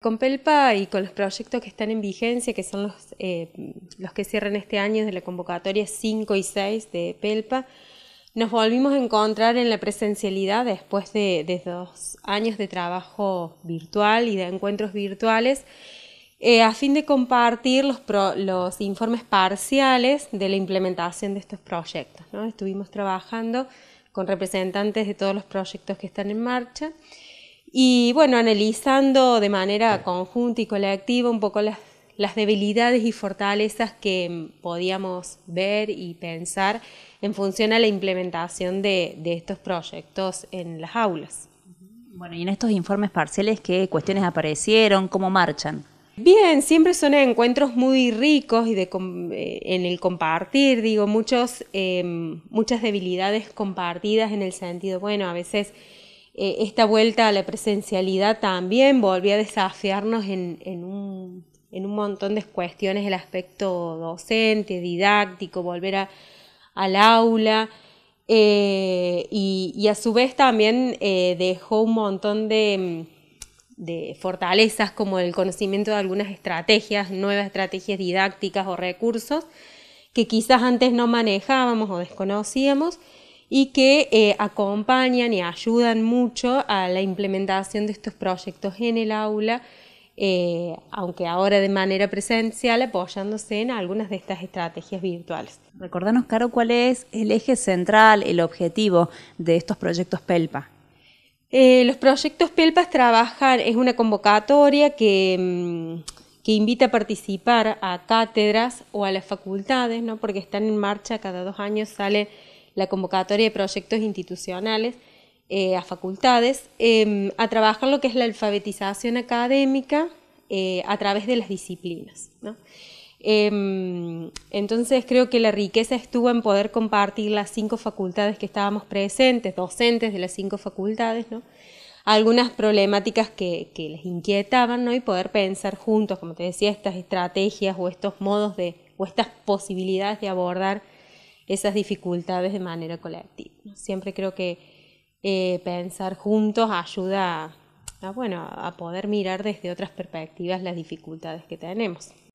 Con PELPA y con los proyectos que están en vigencia, que son los, eh, los que cierran este año de la convocatoria 5 y 6 de PELPA, nos volvimos a encontrar en la presencialidad después de, dos años de trabajo virtual y de encuentros virtuales, eh, a fin de compartir los, los, informes parciales de la implementación de estos proyectos. Estuvimos trabajando con representantes de todos los proyectos que están en marcha y bueno, analizando de manera conjunta y colectiva un poco las, debilidades y fortalezas que mm, podíamos ver y pensar en función a la implementación de, estos proyectos en las aulas. Bueno, y en estos informes parciales, ¿qué cuestiones aparecieron? ¿Cómo marchan? Bien, siempre son encuentros muy ricos y de, eh, en el compartir, digo, muchos, em, muchas debilidades compartidas en el sentido, bueno, a veces eh, esta vuelta a la presencialidad también volvió a desafiarnos en, un, montón de cuestiones, el aspecto docente, didáctico, volver a, al aula. Eh, y, a su vez también eh, dejó un montón de, fortalezas como el conocimiento de algunas estrategias, nuevas estrategias didácticas o recursos que quizás antes no manejábamos o desconocíamos y que eh, acompañan y ayudan mucho a la implementación de estos proyectos en el aula, eh, aunque ahora de manera presencial, apoyándose en algunas de estas estrategias virtuales. Recordanos, Caro, cuál es el eje central, el objetivo de estos proyectos PELPA. Eh, los proyectos PELPA trabajan, es una convocatoria mm, que, invita a participar a cátedras o a las facultades, porque están en marcha, cada dos años sale la convocatoria de proyectos institucionales eh, a facultades, em, a trabajar lo que es la alfabetización académica eh, a través de las disciplinas. Em, entonces creo que la riqueza estuvo en poder compartir las cinco facultades que estábamos presentes, docentes de las cinco facultades, algunas problemáticas que, les inquietaban ¿no? y poder pensar juntos, como te decía, estas estrategias o estos modos de, o estas posibilidades de abordar esas dificultades de manera colectiva. Siempre creo que eh, pensar juntos ayuda bueno, a poder mirar desde otras perspectivas las dificultades que tenemos.